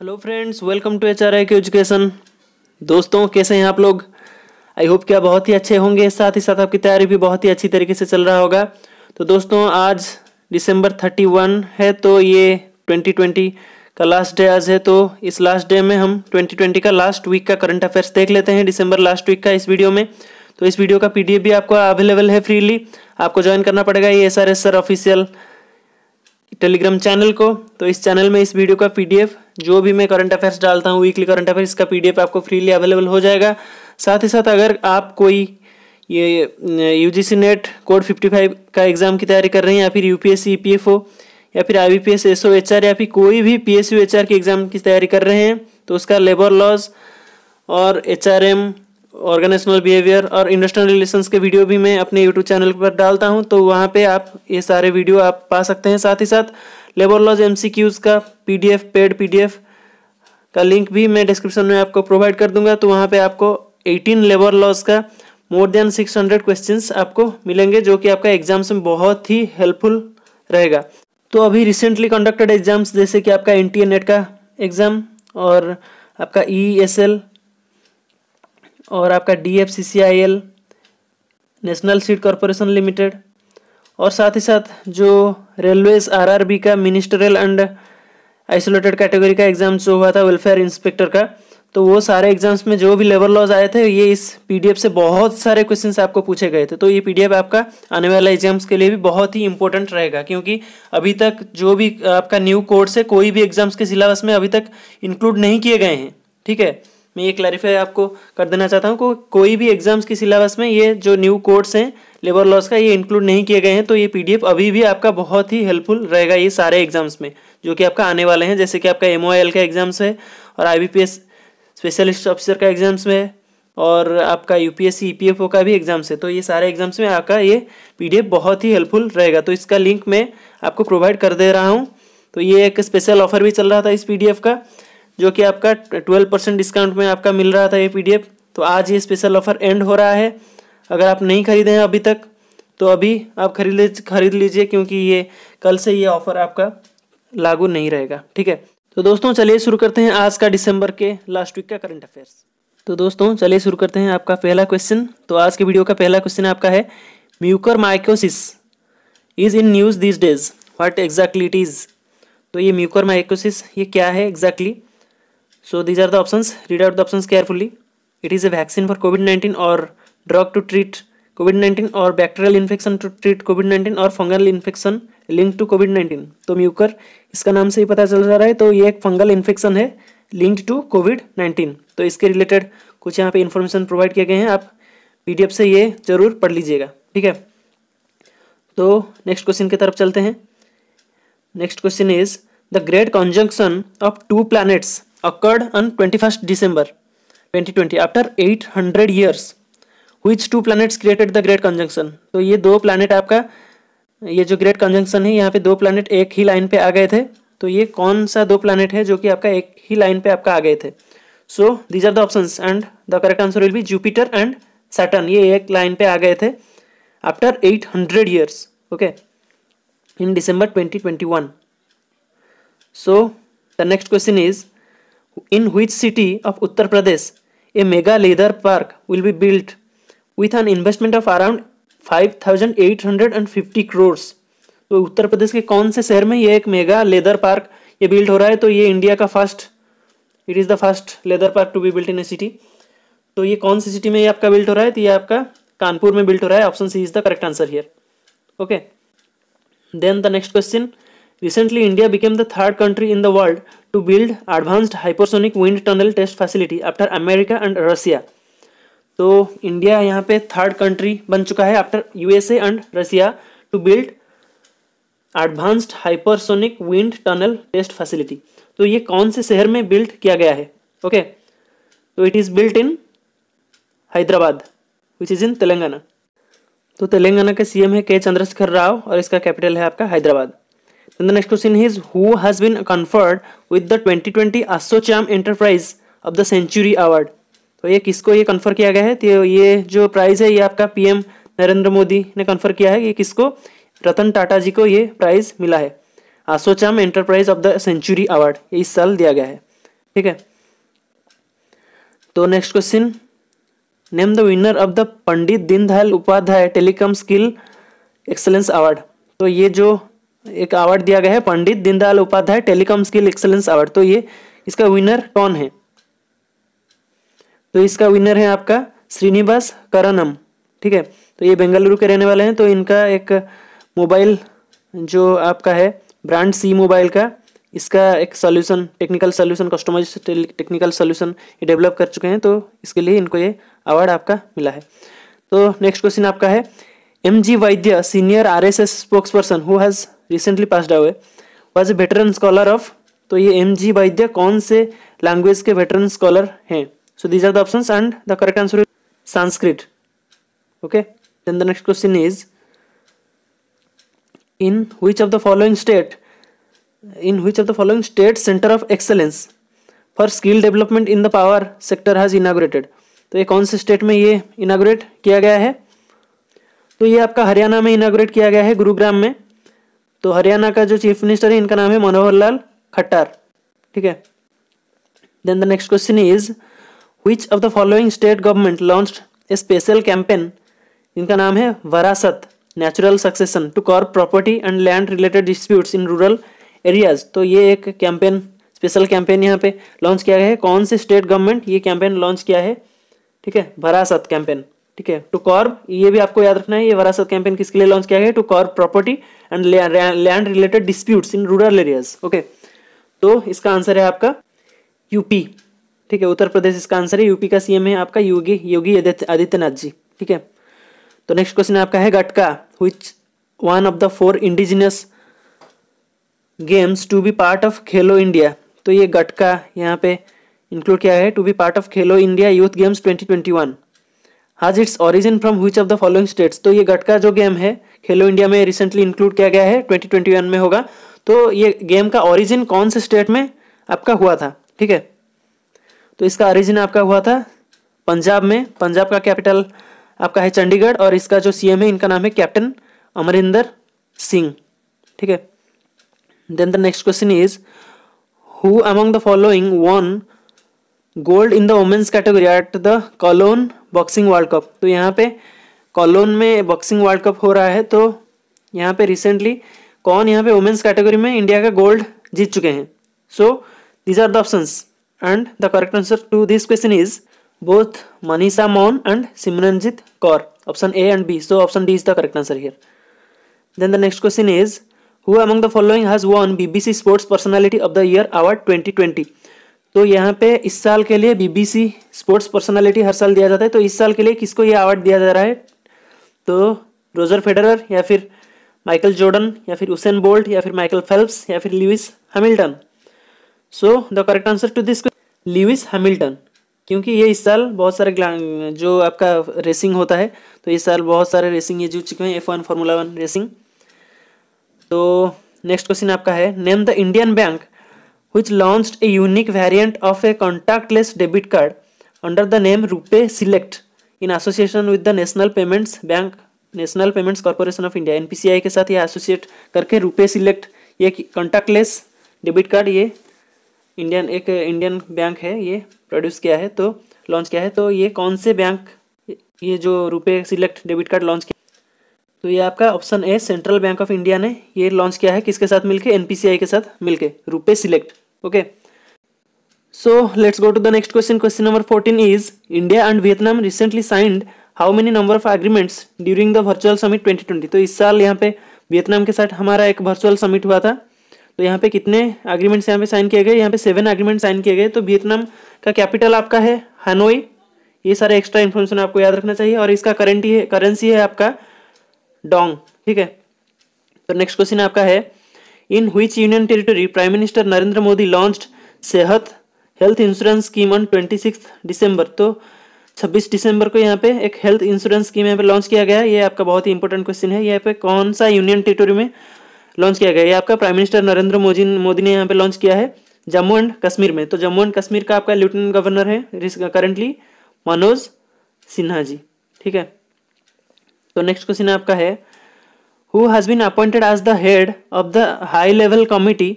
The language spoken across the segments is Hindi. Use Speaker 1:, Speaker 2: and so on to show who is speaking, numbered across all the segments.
Speaker 1: Hello friends welcome to H R I K education दोस्तों कैसे हैं आप लोग आई होप कि आप बहुत ही अच्छे होंगे साथ ही साथ आपकी तैयारी भी बहुत ही अच्छी तरीके से चल रहा होगा तो दोस्तों आज दिसंबर थर्टी वन है तो ये ट्वेंटी ट्वेंटी का लास्ट डे आज है तो इस लास्ट डे में हम ट्वेंटी ट्वेंटी का लास्ट वीक का करंट अफेयर्स देख लेते हैं दिसंबर लास्ट वीक का इस वीडियो में तो इस वीडियो का पी भी आपको अवेलेबल है फ्रीली आपको ज्वाइन करना पड़ेगा ये S R S sir official Telegram channel को तो इस चैनल में इस वीडियो का पीडीएफ जो भी मैं करंट अफेयर्स डालता हूँ वीकली करंट अफेयर्स इसका पीडीएफ आपको फ्रीली अवेलेबल हो जाएगा साथ ही साथ अगर आप कोई ये यू नेट कोड 55 का एग्ज़ाम की तैयारी कर रहे हैं या फिर यूपीएससी पी e या फिर I B P S S O H R या फिर कोई भी P S U H R की एग्ज़ाम की तैयारी कर रहे हैं तो उसका लेबर लॉज और H R M organisational behaviour और इंडस्ट्रियल रिलेशंस के वीडियो भी मैं अपने यूट्यूब चैनल पर डालता हूँ तो वहाँ पे आप ये सारे वीडियो आप पा सकते हैं साथ ही साथ लेबर लॉज एमसीक्यूज का पीडीएफ पेड पीडीएफ का लिंक भी मैं डिस्क्रिप्शन में आपको प्रोवाइड कर दूंगा तो वहाँ पे आपको 18 लेबर लॉज का मोर देन 600 क्वेश्चंस आपको मिलेंगे जो कि आपका एग्जाम्स में बहुत ही हेल्पफुल रहेगा तो अभी रिसेंटली कंडक्टेड एग्जाम्स जैसे कि आपका एन नेट का एग्ज़ाम और आपका ई e e और आपका the national seed corporation limited और साथ ही साथ जो रेलवेज आरआरबी का मिनिस्टरियल एंड आइसोलेटेड कैटेगरी का एग्जाम जो हुआ था वेलफेयर इंस्पेक्टर का तो वो सारे एग्जाम्स में जो भी लेबर लॉज आए थे ये इस पीडीएफ से बहुत सारे क्वेश्चन आपको पूछे गए थे तो ये पीडीएफ आपका आने वाले एग्जाम्स के लिए भी बहुत ही इंपॉर्टेंट रहेगा क्योंकि अभी तक जो भी आपका न्यू कोर्स है कोई भी एग्जाम्स के सिलेबस में अभी तक इंक्लूड नहीं किए गए हैं ठीक है मैं ये क्लैरिफाई आपको कर देना चाहता हूँ को, कोई भी एग्जाम्स की सिलेबस में ये जो न्यू कोर्स हैं लेबर लॉस का ये इंक्लूड नहीं किए गए हैं तो ये पीडीएफ अभी भी आपका बहुत ही हेल्पफुल रहेगा ये सारे एग्जाम्स में जो कि आपका आने वाले हैं जैसे कि आपका एम का एग्जाम्स है और आई स्पेशलिस्ट ऑफिसर का एग्जाम्स में और आपका यू पी e का भी एग्ज़ाम्स है तो ये सारे एग्ज़ाम्स में आपका ये पी बहुत ही हेल्पफुल रहेगा तो इसका लिंक मैं आपको प्रोवाइड कर दे रहा हूँ तो ये एक स्पेशल ऑफर भी चल रहा था इस पी का जो कि आपका ट्वेल्व परसेंट डिस्काउंट में आपका मिल रहा था ये पीडीएफ तो आज ये स्पेशल ऑफर एंड हो रहा है अगर आप नहीं खरीदे हैं अभी तक तो अभी आप खरीद खरीद लीजिए क्योंकि ये कल से ये ऑफर आपका लागू नहीं रहेगा ठीक है तो दोस्तों चलिए शुरू करते हैं आज का दिसंबर के लास्ट वीक का करंट अफेयर्स तो दोस्तों चलिए शुरू करते हैं आपका पहला क्वेश्चन तो आज के वीडियो का पहला क्वेश्चन आपका है mucor mycosis is in news these days what exactly it is तो ये म्यूकर माइकोसिस ये क्या है exactly exactly? So these are the option read out the option carefully. It is a vaccine for COVID nineteen और drug to treat COVID nineteen और bacterial infection to treat COVID 19 और fungal infection link to COVID nineteen तो म्यूकर इसका नाम से ही पता चल जा रहा है तो ये एक फंगल इन्फेक्शन है लिंक्ड टू कोविड नाइन्टीन तो इसके रिलेटेड कुछ यहाँ पे इन्फॉर्मेशन प्रोवाइड किए गए हैं आप पी पीडीएफ से ये जरूर पढ़ लीजिएगा ठीक है तो नेक्स्ट क्वेश्चन की तरफ चलते हैं next question is the great conjunction of two planets occurred on 21st December 2020 after 800 years which two planets created the great conjunction तो ये दो planet आपका ये जो great conjunction है यहाँ पे दो planet एक ही line पे आ गए थे तो ये कौन सा दो planet है जो कि आपका एक ही line पे आपका आ गए थे So these are the options and the correct answer will be Jupiter and Saturn. ये एक line पे आ गए थे after 800 years. Okay. In December 2021 So the next question is. in which city of Uttar Pradesh a mega leather park will be built with an investment of around 5850 crores तो उत्तर प्रदेश के कौन से शहर में ये एक मेगा लेदर पार्क ये बिल्ड हो रहा है तो ये इंडिया का first it is the first leather park to be built in a city तो ये कौन सी सिटी में ये आपका बिल्ट हो रहा है तो ये आपका कानपुर में बिल्ट हो रहा है option C is the correct answer here okay then the next question Recently, India became the third country in the world to build advanced hypersonic wind tunnel test facility after America and Russia. तो इंडिया यहाँ पे थर्ड कंट्री बन चुका है after USA and Russia to build advanced hypersonic wind tunnel test facility तो ये कौन से शहर में बिल्ड किया गया है ओके तो it is built in Hyderabad which is in Telangana तो तेलंगाना के सीएम है के चंद्रशेखर राव और इसका कैपिटल है आपका Hyderabad Then the next question is who has been conferred with the 2020 Assocham Enterprise of the Century Award? तो ये किसको ये कन्फर किया गया है तो ये जो प्राइज है ये आपका पीएम नरेंद्र मोदी ने कन्फर किया है ये किसको रतन टाटा जी को ये प्राइज मिला है ASSOCHAM enterprise of the century award ये इस साल दिया गया है ठीक है तो next question name the winner of the Pandit Deendayal Upadhyay telecom skill excellence award तो ये जो एक अवार्ड दिया गया है Pandit Deendayal Upadhyay telecom skill excellence award तो ये इसका विनर कौन है तो इसका विनर है आपका श्रीनिवास करनम ठीक है तो ये बेंगलुरु के रहने वाले हैं तो इनका एक मोबाइल जो आपका है ब्रांड सी मोबाइल का इसका एक solution technical solution customise technical solution ये डेवलप कर चुके हैं तो इसके लिए इनको ये अवार्ड आपका मिला है तो नेक्स्ट क्वेश्चन आपका है M G Vaidya senior R S S spokesperson who has recently passed away was a veteran scholar of तो ये एम जी वैद्य कौन से लैंग्वेज के वेटरन स्कॉलर हैं so these are the option and the correct answer is Sanskrit okay then the next question is in which of the following state in which of the following state centre of excellence for skill development in the power sector has inaugurated तो ये कौन से स्टेट में ये इनाग्रेट किया गया है तो ये आपका हरियाणा में इनाग्रेट किया गया है गुरुग्राम में तो हरियाणा का जो चीफ मिनिस्टर है इनका नाम है मनोहर लाल खट्टर ठीक है then the next question is which of the following state government launch a special campaign इनका नाम है Varasat natural succession to curb property and land related dispute in rural areas तो ये एक कैंपेन स्पेशल कैंपेन यहाँ पे लॉन्च किया गया है कौन से स्टेट गवर्नमेंट ये कैंपेन लॉन्च किया है ठीक है भरासत कैंपेन ठीक है टू कॉर्ब ये भी आपको याद रखना है ये वरासत कैंपेन किसके लिए लॉन्च किया गया to curb property and land related disputes in rural areas okay तो इसका आंसर है आपका यूपी ठीक है उत्तर प्रदेश इसका आंसर है यूपी का सीएम है आपका योगी योगी आदित्यनाथ जी ठीक है तो नेक्स्ट क्वेश्चन आपका है Gatka which one of the four indigenous games to be part of Khelo India तो ये गटका यहाँ पे इंक्लूड किया है to be part of Khelo India youth games twenty has its origin from which of the following states तो ये गटका जो गेम है खेलो इंडिया में रिसेंटली इंक्लूड किया गया है 2021 में होगा तो ये गेम का ऑरिजिन कौन से स्टेट में आपका हुआ था ठीक है तो इसका ऑरिजिन आपका हुआ था पंजाब में पंजाब का कैपिटल आपका है चंडीगढ़ और इसका जो सीएम है इनका नाम है कैप्टन अमरिंदर सिंह ठीक है then the next question is who among the following won gold in the women's category at the Cologne boxing world cup तो यहाँ पे कॉलोन में बॉक्सिंग वर्ल्ड कप हो रहा है तो यहाँ पे रिसेंटली कौन यहाँ पे वुमेन्स कैटेगरी में इंडिया का गोल्ड जीत चुके हैं so these are the option and the correct answer to this question is both Manisha Maun and Simranjeet Kaur option A and B so option D is the correct answer here then the next question is who among the following has won BBC sports personality of the year award twenty twenty तो यहाँ पे इस साल के लिए बीबीसी स्पोर्ट्स पर्सनालिटी हर साल दिया जाता है तो इस साल के लिए किसको ये अवार्ड दिया जा रहा है तो रोजर फेडरर या फिर माइकल जॉर्डन या फिर उसेन बोल्ट या फिर माइकल फेल्प्स या फिर Lewis Hamilton so the correct answer to this Lewis Hamilton क्योंकि ये इस साल बहुत सारे जो आपका रेसिंग होता है तो इस साल बहुत सारे रेसिंग ये जीत चुके हैं एफ वन वन रेसिंग तो नेक्स्ट क्वेश्चन आपका है name the Indian bank which launched a unique variant of a contactless debit card under the name Rupee Select in association with the National Payments Bank national payments corporation of India NPCI के साथ ये एसोसिएट करके रुपये सिलेक्ट ये कॉन्टैक्टलेस डेबिट कार्ड ये इंडियन एक इंडियन बैंक है ये प्रोड्यूस किया है तो लॉन्च किया है तो ये कौन से बैंक ये जो रुपए सिलेक्ट डेबिट कार्ड लॉन्च किया तो ये आपका option A central bank of India ने ये लॉन्च किया है किसके साथ मिलके एनपीसीआई के साथ मिलके RuPay select okay so let's go to the next question question number fourteen is India and Vietnam recently signed how many number of agreements during the virtual summit twenty twenty तो इस साल यहाँ पे वियतनाम के साथ हमारा एक वर्चुअल समिट हुआ था तो यहाँ पे कितने एग्रीमेंट्स यहाँ पे साइन किए गए यहाँ पे सेवन एग्रीमेंट साइन किए गए तो वियतनाम का कैपिटल आपका है हनोई ये सारे एक्स्ट्रा इन्फॉर्मेशन आपको याद रखना चाहिए और इसका करेंटी है करेंसी है आपका डोंग ठीक है तो नेक्स्ट क्वेश्चन आपका है in which union territory prime minister narendra modi launched Sehat health insurance scheme on twenty six दिसंबर तो 26 दिसंबर को यहाँ पे एक हेल्थ इंश्योरेंस स्कीम यहाँ पे लॉन्च किया गया ये आपका बहुत ही इंपॉर्टेंट क्वेश्चन है यहाँ पे कौन सा यूनियन टेरिटोरी में लॉन्च किया गया ये आपका प्राइम मिनिस्टर नरेंद्र मोदी मोदी ने यहाँ पे लॉन्च किया है जम्मू एंड कश्मीर में तो जम्मू एंड कश्मीर का आपका लेफ्टिनेंट गवर्नर है करंटली मनोज सिन्हा जी ठीक है तो नेक्स्ट क्वेश्चन आपका है who has been appointed as the head of the high level committee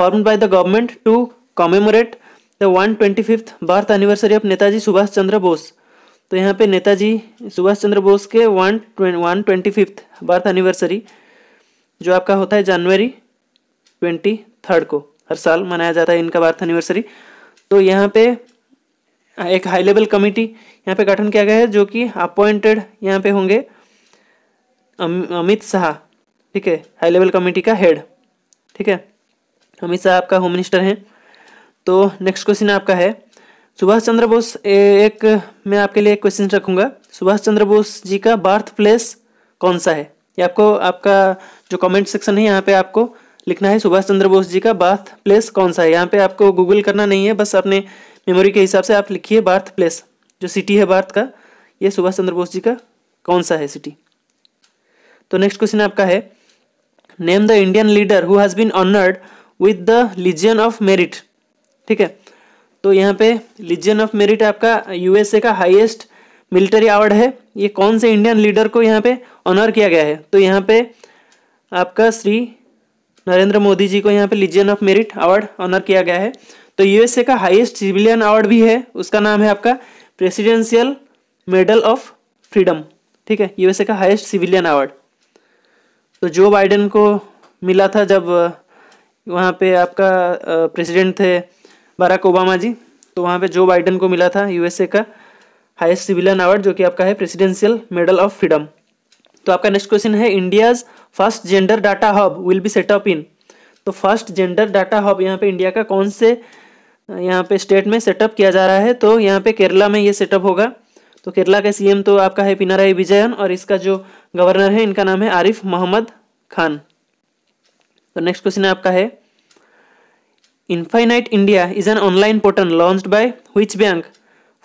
Speaker 1: formed by the government to commemorate the 125th birth anniversary of Netaji Subhash Chandra Bose. तो यहाँ पे नेताजी सुभाष चंद्र बोस के one one twenty fifth birth anniversary जो आपका होता है जनवरी ट्वेंटी थर्ड को हर साल मनाया जाता है इनका बर्थ एनिवर्सरी तो यहाँ पे एक हाई लेवल कमेटी यहाँ पे गठन किया गया है जो कि अपॉइंटेड यहाँ पे होंगे अमित शाह ठीक है हाई लेवल कमेटी का हेड ठीक है अमित शाह आपका होम मिनिस्टर हैं तो नेक्स्ट क्वेश्चन आपका है सुभाष चंद्र बोस एक मैं आपके लिए एक क्वेश्चन रखूंगा सुभाष चंद्र बोस जी का बर्थ प्लेस कौन सा है ये आपको आपका जो कमेंट सेक्शन है यहाँ पे आपको लिखना है सुभाष चंद्र बोस जी का बर्थ प्लेस कौन सा है यहाँ पे आपको गूगल करना नहीं है बस अपने मेमोरी के हिसाब से आप लिखिए बर्थ प्लेस जो सिटी है बर्थ का ये सुभाष चंद्र बोस जी का कौन सा है सिटी तो नेक्स्ट क्वेश्चन आपका है name the Indian leader who has been honoured with the legion of merit ठीक है तो यहाँ पे लीजियन ऑफ मेरिट आपका यूएसए का हाईएस्ट मिलिट्री अवार्ड है ये कौन से इंडियन लीडर को यहाँ पे ऑनर किया गया है तो यहाँ पे आपका श्री नरेंद्र मोदी जी को यहाँ पे legion of merit award honour किया गया है तो यूएसए का हाईएस्ट सिविलियन अवार्ड भी है उसका नाम है आपका प्रेसिडेंशियल मेडल ऑफ फ्रीडम ठीक है यूएसए का हाइस्ट सिविलियन अवार्ड तो जो बाइडेन को मिला था जब वहाँ पे आपका प्रेसिडेंट थे बराक ओबामा जी तो वहाँ पे जो बाइडेन को मिला था यूएसए का हाईएस्ट सिविलियन अवार्ड जो कि आपका है प्रेसिडेंशियल मेडल ऑफ फ्रीडम तो आपका नेक्स्ट क्वेश्चन है India's first gender data hub will be set up in तो फर्स्ट जेंडर डाटा हब यहाँ पे इंडिया का कौन से यहाँ पे स्टेट में सेटअप किया जा रहा है तो यहाँ पे केरला में ये सेटअप होगा तो केरला का सीएम तो आपका है पिनाराई विजयन और इसका जो गवर्नर है इनका नाम है आरिफ मोहम्मद खान तो नेक्स्ट क्वेश्चन आपका है Infinite India is an online portal launch by which bank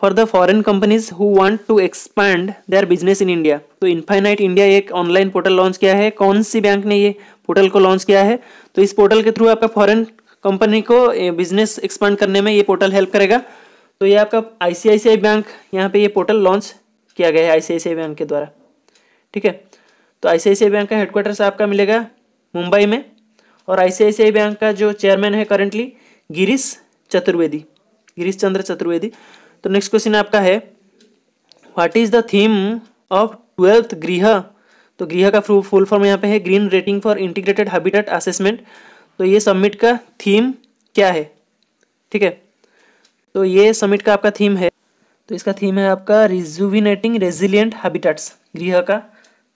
Speaker 1: for the foreign companies who want to expand their business in India तो इनफाइनाइट इंडिया एक ऑनलाइन पोर्टल लॉन्च किया है कौन सी बैंक ने ये पोर्टल को लॉन्च किया है तो इस पोर्टल के थ्रू आपका फॉरेन कंपनी को बिजनेस एक्सपांड करने में ये पोर्टल हेल्प करेगा तो ये आपका आईसीआईसीआई बैंक यहाँ पे ये पोर्टल लॉन्च किया गया है आईसीआईसीआई बैंक के द्वारा ठीक है तो आई बैंक का हेडक्वार्टर आपका मिलेगा मुंबई में और आई बैंक का जो चेयरमैन है करंटली गिरीश चतुर्वेदी गिरीश चंद्र चतुर्वेदी तो नेक्स्ट क्वेश्चन आपका है what is the theme of twelfth गृह तो गृह का फुल फॉर्म यहाँ पे है green rating for integrated habitat assessment तो ये सबमिट का थीम क्या है ठीक है तो ये सबमिट का आपका थीम है तो इसका थीम है आपका रिजुविनेटिंग रेजिलियंट हैबिटेट्स गृह का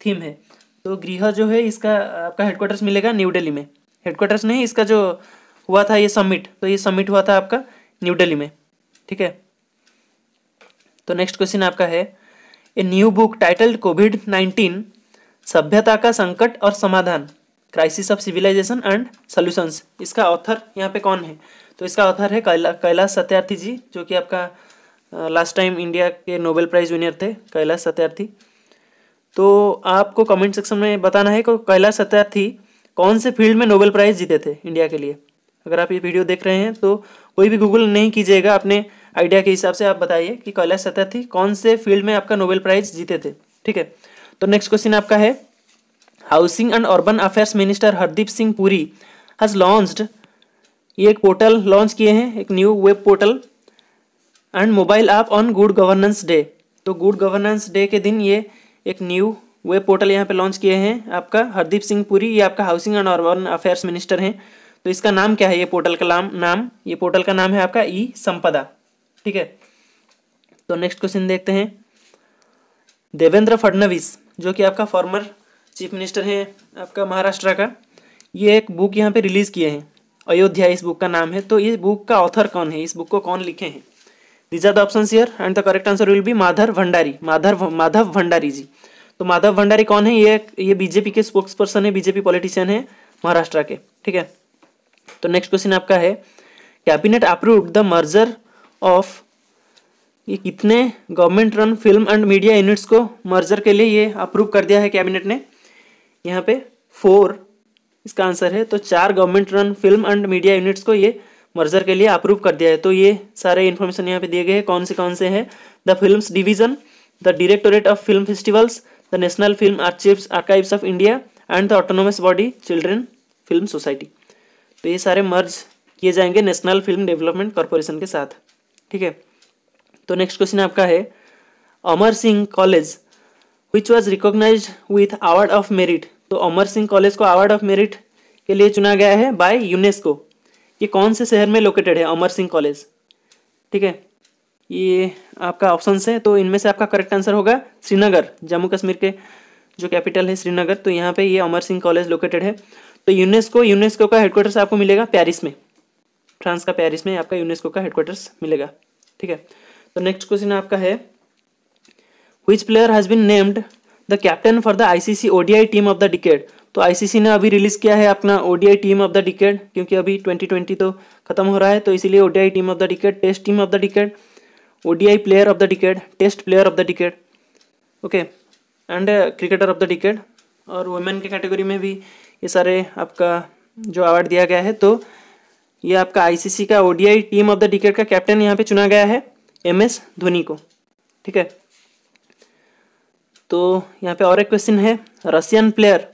Speaker 1: थीम है तो गृह जो है इसका आपका हेडक्वार्टर्स मिलेगा न्यू दिल्ली में हेडक्वार्टर्स नहीं इसका जो हुआ था ये समिट तो ये समिट हुआ था आपका न्यू दिल्ली में ठीक है तो नेक्स्ट क्वेश्चन आपका है a new book titled COVID nineteen सभ्यता का संकट और समाधान crisis of civilisation and solutions इसका ऑथर यहाँ पे कौन है तो इसका ऑथर है कैला कैलाश सत्यार्थी जी जो कि आपका लास्ट टाइम इंडिया के नोबेल प्राइज विनर थे कैलाश सत्यार्थी तो आपको कमेंट सेक्शन में बताना है कि कैलाश सत्यार्थी कौन से फील्ड में नोबेल प्राइज़ जीते थे इंडिया के लिए अगर आप ये वीडियो देख रहे हैं तो कोई भी गूगल नहीं कीजिएगा अपने आइडिया के हिसाब से आप बताइए कि कैलाश सत्यार्थी कौन से फील्ड में आपका नोबेल प्राइज़ जीते थे ठीक है तो नेक्स्ट क्वेश्चन आपका है housing and urban affairs minister Hardeep Singh Puri has launched ये एक पोर्टल लॉन्च किए हैं एक new web portal and mobile app on good governance day तो गुड गवर्नेंस डे के दिन ये एक न्यू वेब पोर्टल यहाँ पे लॉन्च किए हैं आपका हरदीप सिंह पुरी ये आपका housing and urban affairs minister हैं तो इसका नाम क्या है ये पोर्टल का नाम नाम ये पोर्टल का नाम है आपका ई संपदा ठीक है तो नेक्स्ट क्वेश्चन देखते हैं देवेंद्र फडणवीस जो कि आपका फॉर्मर चीफ मिनिस्टर हैं आपका महाराष्ट्र का ये एक बुक यहाँ पे रिलीज़ किए हैं अयोध्या इस बुक का नाम है तो इस बुक का ऑथर कौन है इस बुक को कौन लिखे हैं these are the option here and the correct answer will be Madhav Bhandari Madhav Madhav Bhandari ji तो माधव भंडारी कौन है ये ये बीजेपी के स्पोक्स पर्सन है बीजेपी पॉलिटिशियन है महाराष्ट्र के ठीक है तो नेक्स्ट क्वेश्चन आपका है cabinet approved the merger of ये कितने government run film and media units को मर्जर के लिए ये अप्रूव कर दिया है कैबिनेट ने यहाँ पे फोर इसका आंसर है तो चार government run film and media units को ये मर्जर के लिए अप्रूव कर दिया है तो ये सारे इन्फॉर्मेशन यहाँ पे दिए गए हैं कौन से कौन से हैं the film division the directorate of film festivals the national film archives archives of India and the autonomous body children film society तो ये सारे मर्ज किए जाएंगे नेशनल फिल्म डेवलपमेंट कॉरपोरेशन के साथ ठीक है तो नेक्स्ट क्वेश्चन आपका है Amar Singh college which was recognise with award of merit तो अमर सिंह कॉलेज को अवार्ड ऑफ मेरिट के लिए चुना गया है बाय यूनेस्को ये कौन से शहर में लोकेटेड है अमर सिंह कॉलेज ठीक है ये आपका ऑप्शन है तो इनमें से आपका करेक्ट आंसर होगा श्रीनगर जम्मू कश्मीर के जो कैपिटल है श्रीनगर तो यहाँ पे ये अमर सिंह कॉलेज लोकेटेड है तो यूनेस्को यूनेस्को का हेडक्वार्टर्स आपको मिलेगा पेरिस में फ्रांस का पेरिस में आपका यूनेस्को का हेडक्वार्टर्स मिलेगा ठीक है तो नेक्स्ट क्वेश्चन आपका है which player has been named the captain for the ICC ODI team of the decade तो आईसीसी ने अभी रिलीज़ किया है अपना ODI team of the decade क्योंकि अभी 2020 तो खत्म हो रहा है तो इसीलिए ODI team of the decade test team of the decade ODI player of the decade test player of the decade okay and cricketer of the decade और वुमेन के कैटेगरी में भी ये सारे आपका जो अवार्ड दिया गया है तो ये आपका आईसीसी का ODI team of the decade का कैप्टन यहाँ पे चुना गया है एम एस धोनी को ठीक है तो यहाँ पे और एक क्वेश्चन है रशियन प्लेयर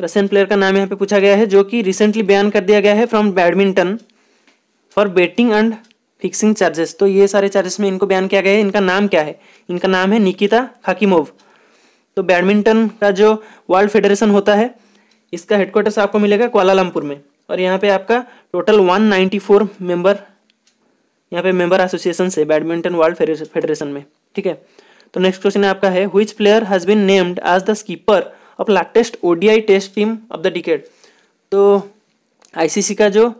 Speaker 1: रशियन प्लेयर का नाम यहाँ पे पूछा गया है जो कि रिसेंटली बयान कर दिया गया है from badminton for betting and fixing charges तो ये सारे चार्जेस में इनको बयान किया गया है इनका नाम क्या है इनका नाम है निकिता खाकिमोव तो बैडमिंटन का जो वर्ल्ड फेडरेशन होता है इसका हेडक्वार्टर्स आपको मिलेगा क्वालालमपुर में और यहाँ पे आपका टोटल 194 मेंबर यहाँ पे मेंबर एसोसिएशन से बैडमिंटन वर्ल्ड फेडरेशन में ठीक है तो नेक्स्ट क्वेश्चन आपका है which player has been named as the skipper of latest ODI test team of the decade तो आईसीसी का जो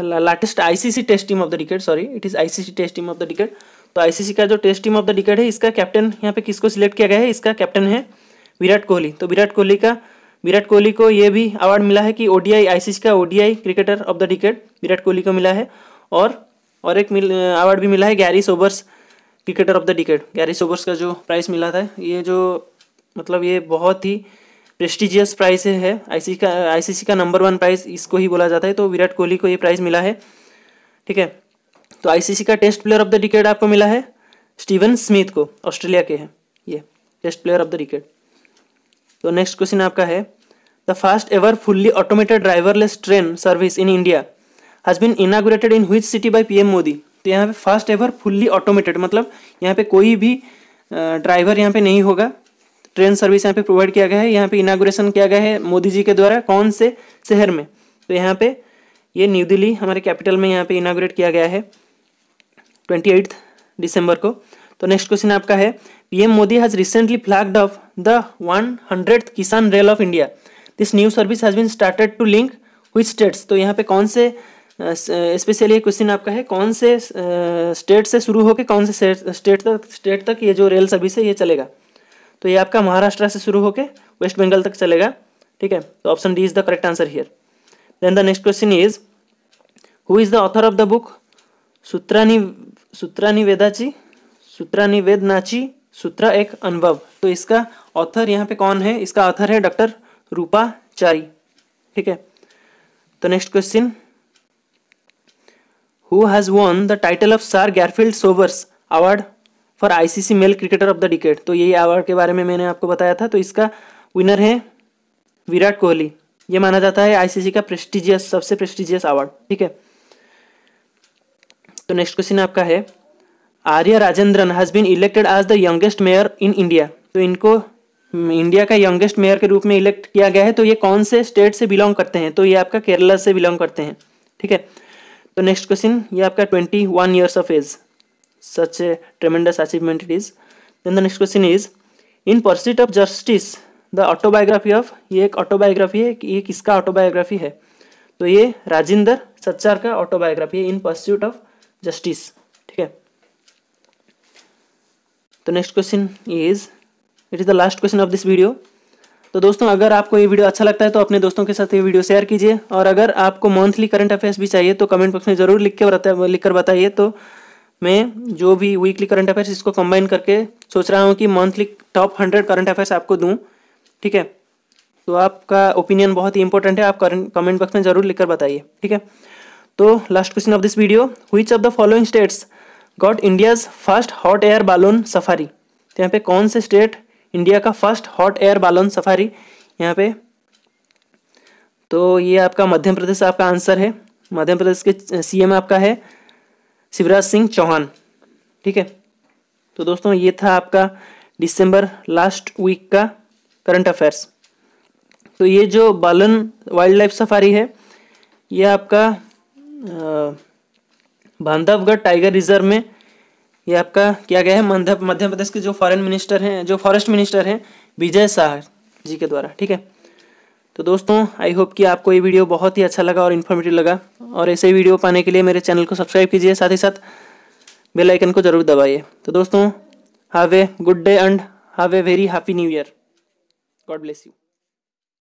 Speaker 1: latest ICC test team of the decade sorry it is ICC test team of the decade तो आईसीसी का जो test team of the decade है इसका कैप्टन यहाँ पे किसको सिलेक्ट किया गया है इसका कैप्टन है विराट कोहली तो विराट कोहली का विराट कोहली को ये भी अवार्ड मिला है कि ओडीआई आईसीसी का ODI cricketer of the decade Virat Kohli को मिला है और और एक अवार्ड uh, भी मिला है Garry Sobers cricketer of the decade Garry Sobers का जो प्राइस मिला था ये जो मतलब ये बहुत ही प्रेस्टिजियस प्राइज है आईसीसी का आईसीसी का नंबर वन प्राइज इसको ही बोला जाता है तो विराट कोहली को ये प्राइज मिला है ठीक है तो आईसीसी का test player of the decade आपको मिला है स्टीवन स्मिथ को ऑस्ट्रेलिया के हैं ये test player of the decade तो नेक्स्ट क्वेश्चन आपका है the first ever fully automated driverless train service in India has been inaugurated in which city by M Modi तो यहाँ पे फास्ट एवर फुल्ली ऑटोमेटेड मतलब यहाँ पे कोई भी ड्राइवर यहाँ पे नहीं होगा ट्रेन सर्विस यहाँ पे प्रोवाइड किया गया है यहाँ पे इनाग्रेशन किया गया है मोदी जी के द्वारा कौन से शहर में तो यहाँ पे ये न्यू दिल्ली हमारे कैपिटल में यहाँ पे इनाग्रेट किया गया है ट्वेंटी एट्थ दिसंबर को तो नेक्स्ट क्वेश्चन आपका है PM Modi has recently flagged off the one hundred Kisan rail of India this new service has been started to link which states तो यहाँ पे कौन से स्पेशली क्वेश्चन आपका है कौन से स्टेट से शुरू होकर कौन से स्टेट तक स्टेट तक ये जो रेल सर्विस है ये चलेगा तो ये आपका महाराष्ट्र से शुरू होकर वेस्ट बंगाल तक चलेगा ठीक है तो option D is the correct answer here then the next question is who is the author of the book सूत्रानी सूत्रानी वेदाची सूत्रानी नाची सूत्रा एक अनुभव तो इसका ऑथर यहाँ पे कौन है इसका ऑथर है डॉक्टर रूपाचारी ठीक है तो next question who has won the title of sir Garfield Sobers award for ICC male cricketer of the decade तो यही अवार्ड के बारे में मैंने आपको बताया था तो इसका विनर है विराट कोहली ये माना जाता है आईसीसी का प्रेस्टिजियस सबसे प्रेस्टिजियस अवार्ड ठीक है तो नेक्स्ट क्वेश्चन आपका है Arya Rajendran has been elected as the youngest mayor in India तो इनको इंडिया का यंगेस्ट मेयर के रूप में इलेक्ट किया गया है तो ये कौन से स्टेट से बिलोंग करते हैं तो ये आपका केरला से बिलोंग करते हैं ठीक है तो नेक्स्ट क्वेश्चन ये आपका twenty one years of age such a tremendous achievement it is then the next question is in pursuit of justice the autobiography of ये एक ऑटोबायोग्राफी है ye kiska autobiography hai to ye rajinder sachar ka autobiography hai in pursuit of justice theek hai तो next question is it is the last question of this video तो दोस्तों अगर आपको ये वीडियो अच्छा लगता है तो अपने दोस्तों के साथ ये वीडियो शेयर कीजिए और अगर आपको मंथली करंट अफेयर्स भी चाहिए तो कमेंट बॉक्स में जरूर लिख के लिख कर बताइए तो मैं जो भी वीकली करंट अफेयर्स इसको कंबाइन करके सोच रहा हूँ कि monthly top hundred current affairs आपको दूँ ठीक है तो आपका ओपिनियन बहुत ही इंपॉर्टेंट है आप कमेंट बॉक्स में जरूर लिखकर बताइए ठीक है तो last question of this video which of the following states got India's first hot air balloon safari तो यहाँ पे कौन से स्टेट इंडिया का first hot air balloon safari यहाँ पे तो ये आपका मध्य प्रदेश आपका आंसर है मध्य प्रदेश के सीएम आपका है शिवराज सिंह चौहान ठीक है तो दोस्तों ये था आपका दिसंबर लास्ट वीक का करंट अफेयर्स तो ये जो बालन वाइल्ड लाइफ सफारी है ये आपका बांधवगढ़ टाइगर रिजर्व में ये आपका क्या गया है मध्य मध्य प्रदेश के जो फॉरेन मिनिस्टर हैं जो फॉरेस्ट मिनिस्टर हैं विजय शाह जी के द्वारा ठीक है तो दोस्तों आई होप कि आपको ये वीडियो बहुत ही अच्छा लगा और इन्फॉर्मेटिव लगा और ऐसे वीडियो पाने के लिए मेरे चैनल को सब्सक्राइब कीजिए साथ ही साथ बेल आइकन को जरूर दबाइए तो दोस्तों have a good day and have a very happy new year God bless you